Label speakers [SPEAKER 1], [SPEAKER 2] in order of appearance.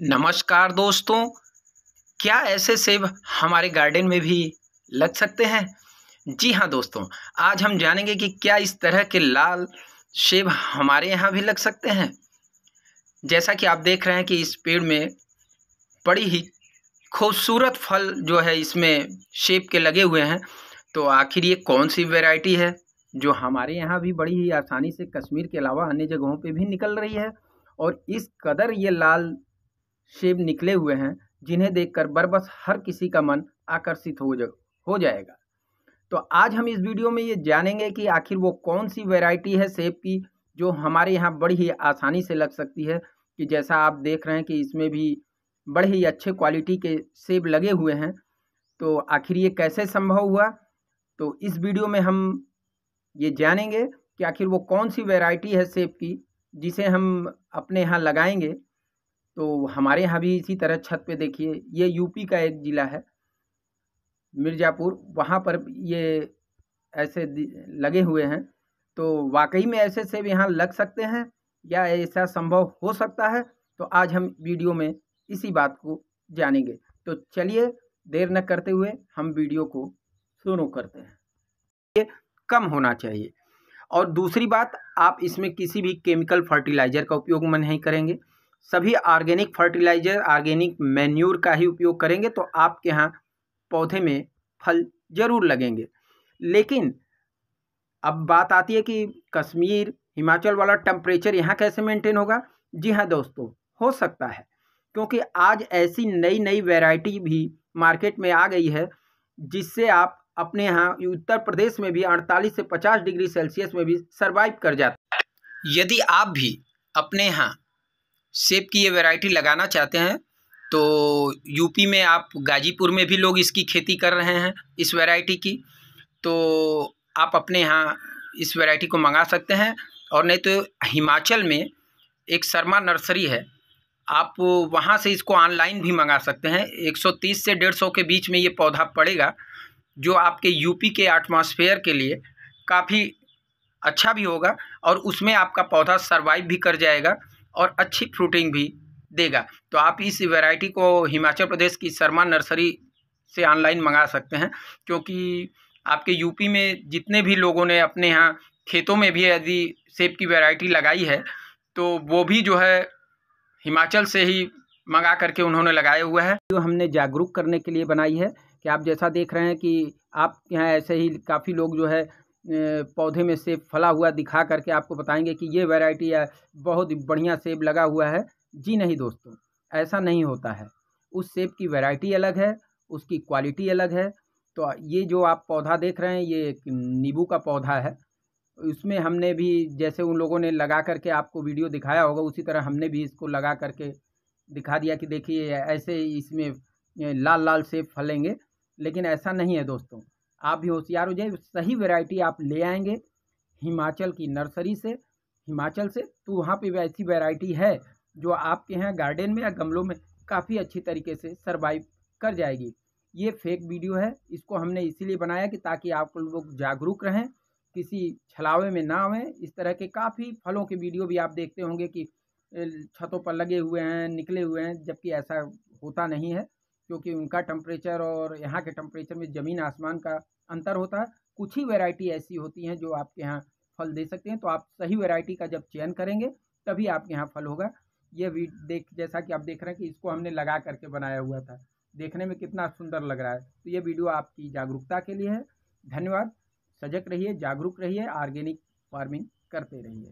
[SPEAKER 1] नमस्कार दोस्तों क्या ऐसे सेब हमारे गार्डन में भी लग सकते हैं जी हाँ दोस्तों आज हम जानेंगे कि क्या इस तरह के लाल सेब हमारे यहाँ भी लग सकते हैं जैसा कि आप देख रहे हैं कि इस पेड़ में बड़ी ही खूबसूरत फल जो है इसमें सेब के लगे हुए हैं तो आखिर ये कौन सी वैरायटी है जो हमारे यहाँ भी बड़ी ही आसानी से कश्मीर के अलावा अन्य जगहों पे भी निकल रही है और इस कदर ये लाल शिव निकले हुए हैं जिन्हें देखकर बरबस हर किसी का मन आकर्षित हो जा हो जाएगा तो आज हम इस वीडियो में ये जानेंगे कि आखिर वो कौन सी वैरायटी है सेब की जो हमारे यहाँ बड़ी ही आसानी से लग सकती है कि जैसा आप देख रहे हैं कि इसमें भी बड़े ही अच्छे क्वालिटी के सेब लगे हुए हैं तो आखिर ये कैसे संभव हुआ तो इस वीडियो में हम ये जानेंगे कि आखिर वो कौन सी वैरायटी है सेब की जिसे हम अपने यहाँ लगाएंगे तो हमारे यहाँ भी इसी तरह छत पे देखिए ये यूपी का एक ज़िला है मिर्ज़ापुर वहाँ पर ये ऐसे लगे हुए हैं तो वाकई में ऐसे सेब यहाँ लग सकते हैं या ऐसा संभव हो सकता है तो आज हम वीडियो में इसी बात को जानेंगे तो चलिए देर न करते हुए हम वीडियो को शुरू करते हैं ये कम होना चाहिए और दूसरी बात आप इसमें किसी भी केमिकल फर्टिलाइज़र का उपयोग मन नहीं करेंगे सभी ऑर्गेनिक फर्टिलाइजर ऑर्गेनिक मैन्यूर का ही उपयोग करेंगे तो आपके यहाँ पौधे में फल ज़रूर लगेंगे लेकिन अब बात आती है कि कश्मीर हिमाचल वाला टेम्परेचर यहाँ कैसे मेंटेन होगा जी हाँ दोस्तों हो सकता है क्योंकि आज ऐसी नई नई वैरायटी भी मार्केट में आ गई है जिससे आप अपने यहाँ उत्तर प्रदेश में भी 48 से 50 डिग्री सेल्सियस में भी सर्वाइव कर जाते हैं यदि आप भी अपने यहाँ सेब की ये वैरायटी लगाना चाहते हैं तो यूपी में आप गाजीपुर में भी लोग इसकी खेती कर रहे हैं इस वैरायटी की तो आप अपने यहाँ इस वैरायटी को मंगा सकते हैं और नहीं तो हिमाचल में एक शर्मा नर्सरी है आप वहाँ से इसको ऑनलाइन भी मंगा सकते हैं 130 से 150 के बीच में ये पौधा पड़ेगा जो आपके यूपी के एटमॉस्फेयर के लिए काफ़ी अच्छा भी होगा और उसमें आपका पौधा सर्वाइव भी कर जाएगा और अच्छी फ्रूटिंग भी देगा तो आप इस वैरायटी को हिमाचल प्रदेश की शर्मा नर्सरी से ऑनलाइन मंगा सकते हैं क्योंकि आपके यूपी में जितने भी लोगों ने अपने यहाँ खेतों में भी यदि सेब की वैरायटी लगाई है तो वो भी जो है हिमाचल से ही मंगा करके उन्होंने लगाए हुए हैं जो हमने जागरूक करने के लिए बनाई है कि आप जैसा देख रहे हैं कि आप यहाँ ऐसे ही काफ़ी लोग जो है पौधे में सेब फला हुआ दिखा करके आपको बताएंगे कि ये वैरायटी है बहुत बढ़िया सेब लगा हुआ है जी नहीं दोस्तों ऐसा नहीं होता है उस सेब की वैरायटी अलग है उसकी क्वालिटी अलग है तो ये जो आप पौधा देख रहे हैं ये एक नींबू का पौधा है उसमें हमने भी जैसे उन लोगों ने लगा करके आपको वीडियो दिखाया होगा उसी तरह हमने भी इसको लगा करके दिखा दिया कि देखिए ऐसे इसमें लाल लाल सेब फलेंगे लेकिन ऐसा नहीं है दोस्तों आप भी होशियार हो जाए सही वैरायटी आप ले आएंगे हिमाचल की नर्सरी से हिमाचल से तो वहाँ पे भी ऐसी वैरायटी है जो आपके यहाँ गार्डन में या गमलों में काफ़ी अच्छी तरीके से सर्वाइव कर जाएगी ये फेक वीडियो है इसको हमने इसीलिए बनाया कि ताकि आप लोग जागरूक रहें किसी छलावे में ना आएँ इस तरह के काफ़ी फलों के वीडियो भी आप देखते होंगे कि छतों पर लगे हुए हैं निकले हुए हैं जबकि ऐसा होता नहीं है क्योंकि उनका टेम्परेचर और यहाँ के टेम्परेचर में ज़मीन आसमान का अंतर होता है कुछ ही वेराइटी ऐसी होती हैं जो आपके यहाँ फल दे सकते हैं तो आप सही वेराइटी का जब चयन करेंगे तभी आपके यहाँ फल होगा ये वी देख जैसा कि आप देख रहे हैं कि इसको हमने लगा करके बनाया हुआ था देखने में कितना सुंदर लग रहा है तो ये वीडियो आपकी जागरूकता के लिए है धन्यवाद सजग रहिए जागरूक रहिए ऑर्गेनिक फार्मिंग करते रहिए